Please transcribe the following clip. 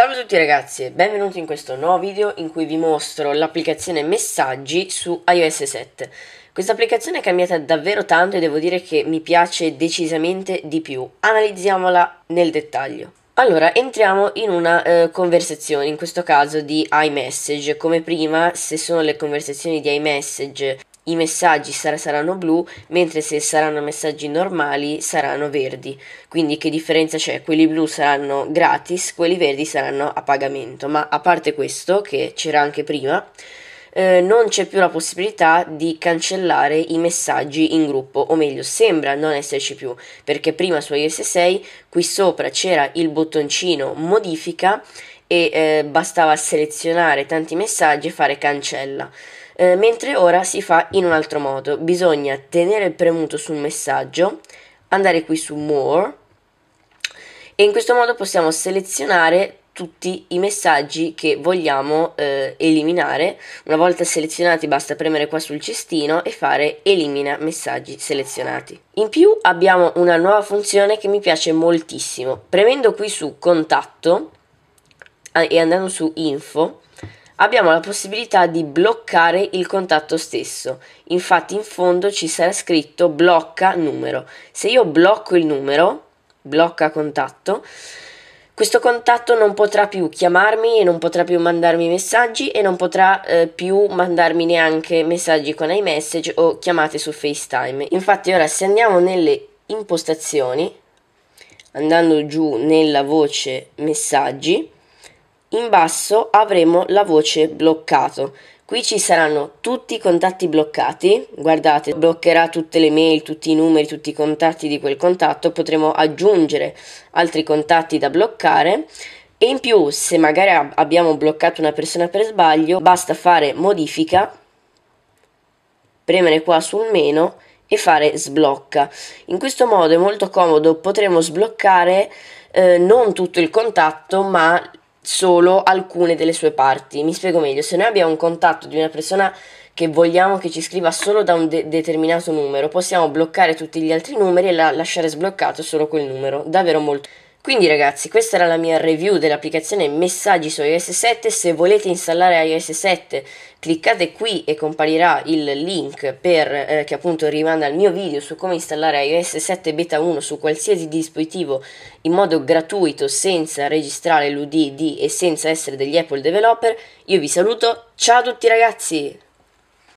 Salve a tutti ragazzi e benvenuti in questo nuovo video in cui vi mostro l'applicazione Messaggi su iOS 7. Questa applicazione è cambiata davvero tanto e devo dire che mi piace decisamente di più. Analizziamola nel dettaglio. Allora, entriamo in una eh, conversazione, in questo caso di iMessage. Come prima, se sono le conversazioni di iMessage i messaggi sar- saranno blu, mentre se saranno messaggi normali saranno verdi. Quindi che differenza c'è? Quelli blu saranno gratis, quelli verdi saranno a pagamento. Ma a parte questo, che c'era anche prima, eh, non c'è più la possibilità di cancellare i messaggi in gruppo, o meglio, sembra non esserci più, perché prima su iOS 6 qui sopra c'era il bottoncino modifica e eh, bastava selezionare tanti messaggi e fare cancella. Eh, mentre ora si fa in un altro modo. Bisogna tenere premuto sul messaggio, andare qui su More e in questo modo possiamo selezionare tutti i messaggi che vogliamo eh, eliminare. Una volta selezionati basta premere qua sul cestino e fare elimina messaggi selezionati. In più abbiamo una nuova funzione che mi piace moltissimo. Premendo qui su contatto eh, e andando su info abbiamo la possibilità di bloccare il contatto stesso. Infatti in fondo ci sarà scritto blocca numero. Se io blocco il numero, blocca contatto, questo contatto non potrà più chiamarmi e non potrà più mandarmi messaggi e non potrà eh, più mandarmi neanche messaggi con iMessage o chiamate su FaceTime. Infatti ora se andiamo nelle impostazioni, andando giù nella voce messaggi, in basso avremo la voce bloccato. Qui ci saranno tutti i contatti bloccati, guardate, bloccherà tutte le mail, tutti i numeri, tutti i contatti di quel contatto, potremo aggiungere altri contatti da bloccare e in più se magari abbiamo bloccato una persona per sbaglio, basta fare modifica, premere qua sul meno e fare sblocca. In questo modo è molto comodo, potremo sbloccare eh, non tutto il contatto ma solo alcune delle sue parti. Mi spiego meglio, se noi abbiamo un contatto di una persona che vogliamo che ci scriva solo da un de- determinato numero, possiamo bloccare tutti gli altri numeri e la- lasciare sbloccato solo quel numero. Davvero molto. Quindi ragazzi, questa era la mia review dell'applicazione Messaggi su iOS 7. Se volete installare iOS 7, cliccate qui e comparirà il link per, eh, che appunto rimanda al mio video su come installare iOS 7 beta 1 su qualsiasi dispositivo in modo gratuito senza registrare l'UDD e senza essere degli Apple developer. Io vi saluto, ciao a tutti ragazzi!